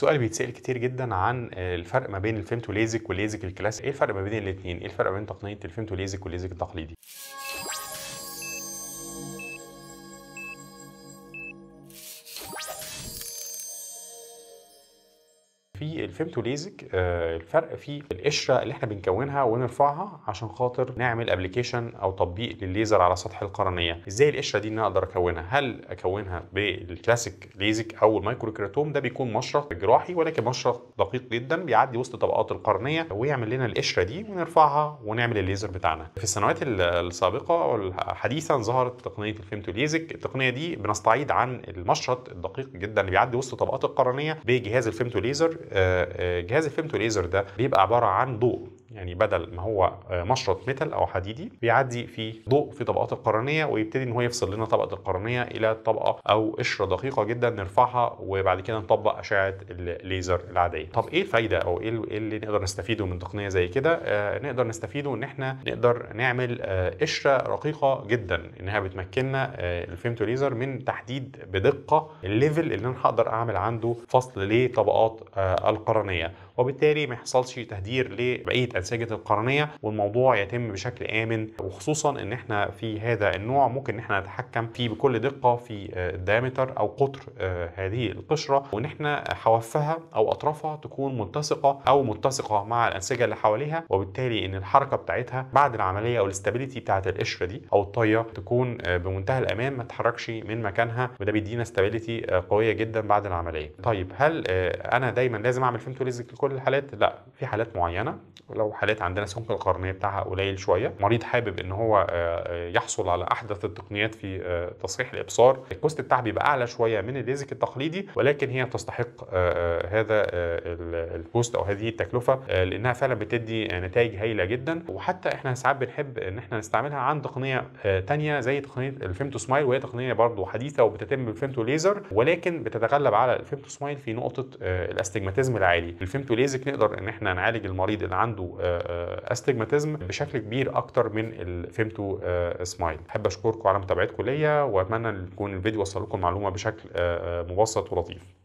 سؤال بيتسال كتير جدا عن الفرق ما بين الفيمتو ليزك والليزك الكلاسيك ايه الفرق ما بين الاثنين ايه الفرق ما بين تقنيه الفيمتو ليزك والليزك التقليدي في الفيمتو ليزك آه، الفرق في القشره اللي احنا بنكونها ونرفعها عشان خاطر نعمل ابلكيشن او تطبيق للليزر على سطح القرنيه ازاي القشره دي ان انا اقدر اكونها هل اكونها بالكلاسيك ليزك او المايكرو ده بيكون مشرط جراحي ولكن مشرط دقيق جدا بيعدي وسط طبقات القرنيه ويعمل لنا القشره دي ونرفعها ونعمل الليزر بتاعنا في السنوات السابقه حديثا ظهرت تقنيه الفيمتو ليزك التقنيه دي بنستعيد عن المشرط الدقيق جدا اللي بيعدي وسط طبقات القرنيه بجهاز الفيمتو ليزر آه، آه، جهاز الفيمتو ليزر ده بيبقى عباره عن ضوء يعني بدل ما هو مشرط آه، ميتال او حديدي بيعدي في ضوء في طبقات القرنيه ويبتدي ان هو يفصل لنا طبقه القرنيه الى طبقه او قشره دقيقه جدا نرفعها وبعد كده نطبق اشعه الليزر العاديه طب ايه الفايده او ايه, إيه اللي نقدر نستفيده من تقنيه زي كده آه، نقدر نستفيده ان احنا نقدر نعمل آه، قشره رقيقه جدا انها بتمكننا الفيمتو ليزر من تحديد بدقه الليفل اللي انا هقدر اعمل عنده فصل لطبقات القرنيه وبالتالي ما يحصلش تهدير لبقيه انسجه القرنيه والموضوع يتم بشكل امن وخصوصا ان احنا في هذا النوع ممكن ان احنا نتحكم فيه بكل دقه في الدايمتر او قطر آه، هذه القشره وان احنا حوافها او اطرافها تكون متسقه او متسقه مع الانسجه اللي حواليها وبالتالي ان الحركه بتاعتها بعد العمليه او الاستابيليتي بتاعت القشره دي او الطيه تكون آه، بمنتهى الامان ما تتحركش من مكانها وده بيدينا استابيليتي آه، قويه جدا بعد العمليه. طيب هل انا دايما لازم اعمل فيمتوليزك لكل كل الحالات لا في حالات معينه لو حالات عندنا سمك القرنيه بتاعها قليل شويه مريض حابب ان هو آه، آه، يحصل على احدث التقنيات في آه، تصحيح الابصار الكوست بتاعها بيبقى اعلى شويه من الليزك التقليدي ولكن هي تستحق هذا الكوست او هذه التكلفه لانها فعلا بتدي نتائج هايله جدا وحتى احنا ساعات بنحب ان احنا نستعملها عن تقنيه ثانيه زي تقنيه الفيمتو سمايل وهي تقنيه برضه حديثه وبتتم بالفيمتو ليزر ولكن بتتغلب على الفيمتو سمايل في نقطه الاستجماتيزم العالي الفيمتو بليزك نقدر ان احنا نعالج المريض اللي عنده آه، آه، استجماتيزم بشكل كبير اكتر من الفيمتو آه، سمايل احب اشكركم على متابعتكم ليا واتمنى ان يكون الفيديو وصل لكم معلومه بشكل مبسط ولطيف